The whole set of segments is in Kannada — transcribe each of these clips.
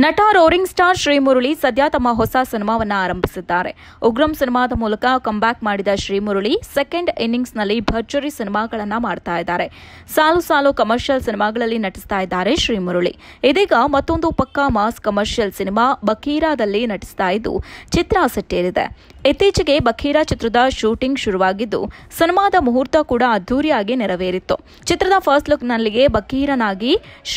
ನಟ ರೋರಿಂಗ್ ಸ್ಟಾರ್ ಶ್ರೀಮುರುಳಿ ಸದ್ಯ ತಮ್ಮ ಹೊಸ ಸಿನಿಮಾವನ್ನು ಆರಂಭಿಸಿದ್ದಾರೆ ಉಗ್ರಂ ಸಿನಿಮಾದ ಮೂಲಕ ಕಂಬ್ಯಾಕ್ ಮಾಡಿದ ಶ್ರೀಮುರುಳಿ ಸೆಕೆಂಡ್ ಇನ್ನಿಂಗ್ಸ್ನಲ್ಲಿ ಭರ್ಜರಿ ಸಿನಿಮಾಗಳನ್ನು ಮಾಡ್ತಾ ಇದ್ದಾರೆ ಸಾಲು ಸಾಲು ಕಮರ್ಷಿಯಲ್ ಸಿನಿಮಾಗಳಲ್ಲಿ ನಟಿಸ್ತಾ ಇದ್ದಾರೆ ಶ್ರೀಮುರಳಿ ಇದೀಗ ಮತ್ತೊಂದು ಪಕ್ಕಾ ಮಾಸ್ ಕಮರ್ಷಿಯಲ್ ಸಿನಿಮಾ ಬಕೀರಾದಲ್ಲಿ ನಟಿಸ್ತಾ ಇದ್ದು ಚಿತ್ರ ಸೆಟ್ಟೇರಿದೆ ಇತ್ತೀಚೆಗೆ ಬಖೀರಾ ಚಿತ್ರದ ಶೂಟಿಂಗ್ ಶುರುವಾಗಿದ್ದು ಸಿನಿಮಾದ ಮುಹೂರ್ತ ಕೂಡ ಅದ್ದೂರಿಯಾಗಿ ನೆರವೇರಿತ್ತು ಚಿತ್ರದ ಫಸ್ಟ್ ಲುಕ್ ನಲ್ಲಿಗೆ ಶ್ರೀಮುರುಳಿ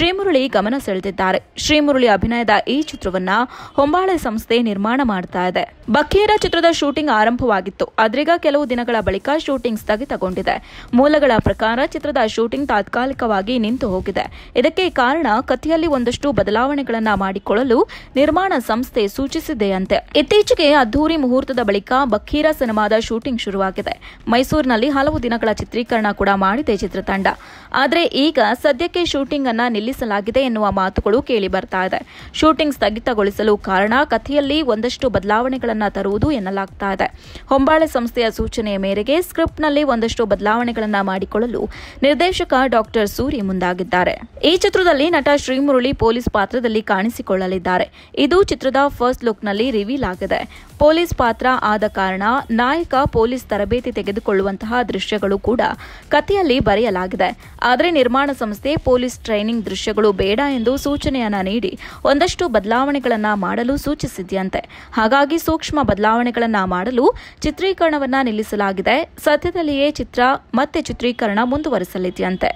ಶ್ರೀಮುರಳಿ ಗಮನ ಸೆಳೆದಿದ್ದಾರೆ ಶ್ರೀಮುರಳಿ ಅಭಿನಯದ ಈ ಚಿತ್ರವನ್ನ ಹೊಂಬಾಳೆ ಸಂಸ್ಥೆ ನಿರ್ಮಾಣ ಮಾಡ್ತಾ ಇದೆ ಬಖೀರಾ ಚಿತ್ರದ ಶೂಟಿಂಗ್ ಆರಂಭವಾಗಿತ್ತು ಆದ್ರೀಗ ಕೆಲವು ದಿನಗಳ ಬಳಿಕ ಶೂಟಿಂಗ್ ಸ್ಥಗಿತಗೊಂಡಿದೆ ಮೂಲಗಳ ಪ್ರಕಾರ ಚಿತ್ರದ ಶೂಟಿಂಗ್ ತಾತ್ಕಾಲಿಕವಾಗಿ ನಿಂತು ಹೋಗಿದೆ ಇದಕ್ಕೆ ಕಾರಣ ಕಥೆಯಲ್ಲಿ ಒಂದಷ್ಟು ಬದಲಾವಣೆಗಳನ್ನ ಮಾಡಿಕೊಳ್ಳಲು ನಿರ್ಮಾಣ ಸಂಸ್ಥೆ ಸೂಚಿಸಿದೆಯಂತೆ ಇತ್ತೀಚೆಗೆ ಅದ್ದೂರಿ ಮುಹೂರ್ತದ ಬಳಿಕ ಬಖೀರಾ ಸಿನಿಮಾದ ಶೂಟಿಂಗ್ ಶುರುವಾಗಿದೆ ಮೈಸೂರಿನಲ್ಲಿ ಹಲವು ದಿನಗಳ ಚಿತ್ರೀಕರಣ ಕೂಡ ಮಾಡಿದೆ ಚಿತ್ರತಂಡ ಆದರೆ ಈಗ ಸದ್ಯಕ್ಕೆ ಶೂಟಿಂಗ್ ಅನ್ನ ನಿಲ್ಲಿಸಲಾಗಿದೆ ಎನ್ನುವ ಮಾತುಗಳು ಕೇಳಿ ಬರ್ತಾ ಇದೆ ಶೂಟಿಂಗ್ ಸ್ಥಗಿತಗೊಳಿಸಲು ಕಾರಣ ಕಥೆಯಲ್ಲಿ ಒಂದಷ್ಟು ಬದಲಾವಣೆಗಳನ್ನು ತರುವುದು ಎನ್ನಲಾಗ್ತಾ ಇದೆ ಹೊಂಬಾಳೆ ಸಂಸ್ಥೆಯ ಸೂಚನೆಯ ಮೇರೆಗೆ ಸ್ಕ್ರಿಪ್ಟ್ನಲ್ಲಿ ಒಂದಷ್ಟು ಬದಲಾವಣೆಗಳನ್ನು ಮಾಡಿಕೊಳ್ಳಲು ನಿರ್ದೇಶಕ ಡಾಕ್ಟರ್ ಸೂರಿ ಮುಂದಾಗಿದ್ದಾರೆ ಈ ಚಿತ್ರದಲ್ಲಿ ನಟ ಶ್ರೀಮುರುಳಿ ಪೊಲೀಸ್ ಪಾತ್ರದಲ್ಲಿ ಕಾಣಿಸಿಕೊಳ್ಳಲಿದ್ದಾರೆ ಇದು ಚಿತ್ರದ ಫಸ್ಟ್ ಲುಕ್ನಲ್ಲಿ ರಿವೀಲ್ ಆಗಿದೆ ಪೊಲೀಸ್ ಪಾತ್ರ ಆದ ಕಾರಣ ನಾಯಕ ಪೊಲೀಸ್ ತರಬೇತಿ ತೆಗೆದುಕೊಳ್ಳುವಂತಹ ದೃಶ್ಯಗಳು ಕೂಡ ಕಥೆಯಲ್ಲಿ ಬರೆಯಲಾಗಿದೆ ಆದರೆ ನಿರ್ಮಾಣ ಸಂಸ್ಥೆ ಪೊಲೀಸ್ ಟ್ರೈನಿಂಗ್ ದೃಶ್ಯಗಳು ಬೇಡ ಎಂದು ಸೂಚನೆಯನ್ನ ನೀಡಿ ಒಂದಷ್ಟು ಬದಲಾವಣೆಗಳನ್ನು ಮಾಡಲು ಸೂಚಿಸಿದ್ಯಂತೆ ಹಾಗಾಗಿ ಸೂಕ್ಷ್ಮ ಬದಲಾವಣೆಗಳನ್ನು ಮಾಡಲು ಚಿತ್ರೀಕರಣವನ್ನ ನಿಲ್ಲಿಸಲಾಗಿದೆ ಸದ್ಯದಲ್ಲಿಯೇ ಚಿತ್ರ ಮತ್ತೆ ಚಿತ್ರೀಕರಣ ಮುಂದುವರಿಸಲಿದೆಯಂತೆ